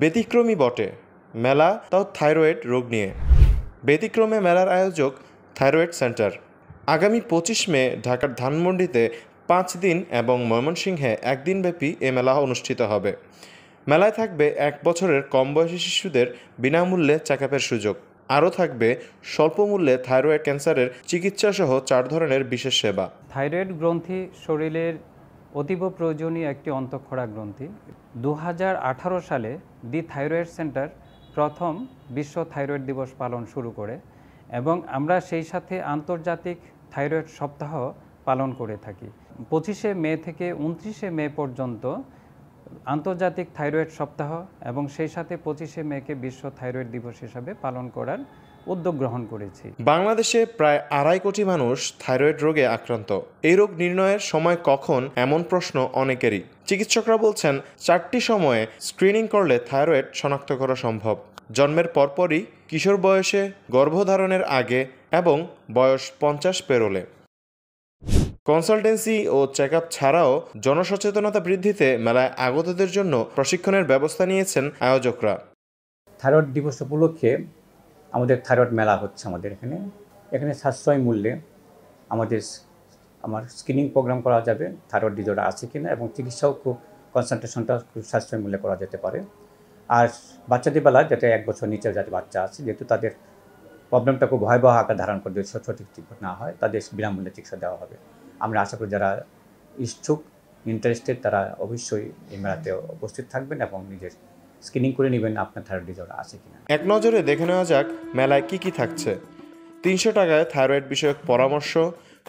ব্যতিক্রমী বটে মেলা তাও থাইরয়েড রোগ নিয়ে ব্যতিক্রমে মেলার আয়োজক থাইরয়েড সেন্টার আগামী পঁচিশ মে ঢাকার ধানমন্ডিতে পাঁচ দিন এবং ময়মনসিংহে একদিনব্যাপী এ মেলা অনুষ্ঠিত হবে মেলায় থাকবে এক বছরের কম বয়সী শিশুদের বিনামূল্যে চেকআপের সুযোগ আরও থাকবে স্বল্পমূল্যে থাইরয়েড ক্যান্সারের চিকিৎসাসহ চার ধরনের বিশেষ সেবা থাইরয়েড গ্রন্থি শরীরের অতীব প্রয়োজনীয় একটি অন্তঃক্ষরা গ্রন্থি দু সালে দি থাইরয়েড সেন্টার প্রথম বিশ্ব থাইরয়েড দিবস পালন শুরু করে এবং আমরা সেই সাথে আন্তর্জাতিক থাইরয়েড সপ্তাহ পালন করে থাকি পঁচিশে মে থেকে উনত্রিশে মে পর্যন্ত আন্তর্জাতিক থাইরয়েড সপ্তাহ এবং সেই সাথে পঁচিশে মেকে বিশ্ব থাইরয়েড দিবস হিসাবে পালন করার উদ্যোগ গ্রহণ করেছি বাংলাদেশে প্রায় আড়াই কোটি মানুষ থাইরয়েড রোগে আক্রান্ত এই রোগ নির্ণয়ের সময় কখন এমন প্রশ্ন অনেকেরই চিকিৎসকরা বলছেন চারটি সময়ে স্ক্রিনিং করলে থাইরয়েড শনাক্ত করা সম্ভব জন্মের পরপরই কিশোর বয়সে গর্ভধারণের আগে এবং বয়স পঞ্চাশ পেরোলে কনসালটেন্সি ও চেক ছাড়াও জনসচেতনতা বৃদ্ধিতে মেলায় আগতদের জন্য প্রশিক্ষণের ব্যবস্থা নিয়েছেন আয়োজকরা থাইরয়েড দিবস উপলক্ষে আমাদের থাইরয়েড মেলা হচ্ছে আমাদের এখানে এখানে সাশ্রয় মূল্যে আমাদের আমার স্ক্রিনিং প্রোগ্রাম করা যাবে থাইরয়েড ডিজর্ডার আছে কি না এবং চিকিৎসাও খুব কনসেন্ট্রেশনটা খুব সাশ্রয় মূল্যে করা যেতে পারে আর বাচ্চাদের বেলা যাতে এক বছর নিচে যাতে বাচ্চা আছে যেহেতু তাদের প্রবলেমটা খুব ভয়াবহ আকার ধারণ করে যদি সঠিক ঠিক না হয় তাদের বিনামূল্যে চিকিৎসা দেওয়া হবে আমরা আশা করি যারা ইচ্ছুক ইন্টারেস্টেড তারা অবশ্যই এই মেলাতে উপস্থিত থাকবেন এবং নিজের স্ক্রিনিং করে নেবেন আপনার থাইরয়েড ডিজর্ডার আছে কিনা এক নজরে দেখে নেওয়া যাক মেলায় কি কি থাকছে তিনশো টাকায় থাইরয়েড বিষয়ক পরামর্শ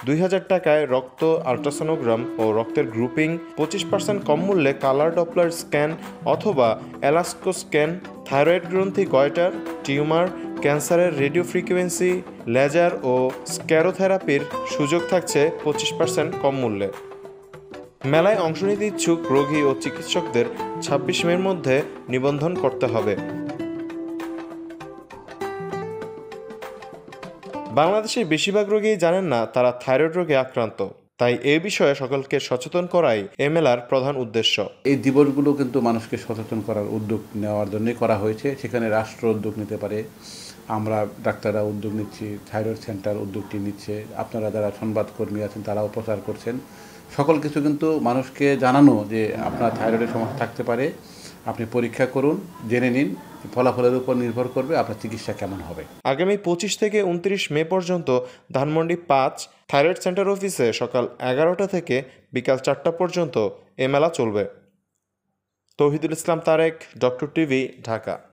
দুই হাজার টাকায় রক্ত আল্ট্রাসোনোগ্রাম ও রক্তের গ্রুপিং পঁচিশ পার্সেন্ট কম মূল্যে কালার ডপলার স্ক্যান অথবা অ্যালাস্কো স্ক্যান থাইরয়েড গ্রন্থি কয়টার টিউমার ক্যান্সারের রেডিও ফ্রিকুয়েন্সি লেজার ও স্ক্যারোথেরাপির সুযোগ থাকছে পঁচিশ পার্সেন্ট কম মূল্যে মেলায় অংশ নিতে ইচ্ছুক রোগী ও চিকিৎসকদের ছাব্বিশ মের মধ্যে নিবন্ধন করতে হবে বাংলাদেশের বেশিরভাগ রোগী জানেন না তারা থাইরয়েড রোগে আক্রান্ত তাই এ বিষয়ে সকলকে সচেতন করাই এমএলআর প্রধান উদ্দেশ্য এই দিবসগুলো কিন্তু মানুষকে সচেতন করার উদ্যোগ নেওয়ার জন্যই করা হয়েছে সেখানে রাষ্ট্র উদ্যোগ নিতে পারে আমরা ডাক্তাররা উদ্যোগ নিচ্ছি থাইরয়েড সেন্টার উদ্যোগটি নিচ্ছে আপনারা যারা সংবাদকর্মী আছেন তারাও প্রচার করছেন সকল কিছু কিন্তু মানুষকে জানানো যে আপনার থাইরয়েডের সমস্যা থাকতে পারে আপনি পরীক্ষা করুন জেনে নিন ফলাফলের উপর নির্ভর করবে আপনার চিকিৎসা কেমন হবে আগামী পঁচিশ থেকে উনত্রিশ মে পর্যন্ত ধানমন্ডি পাঁচ থাইরয়েড সেন্টার অফিসে সকাল এগারোটা থেকে বিকাল চারটা পর্যন্ত এ মেলা চলবে তৌহিদুল ইসলাম তারেক ডক্টর টিভি ঢাকা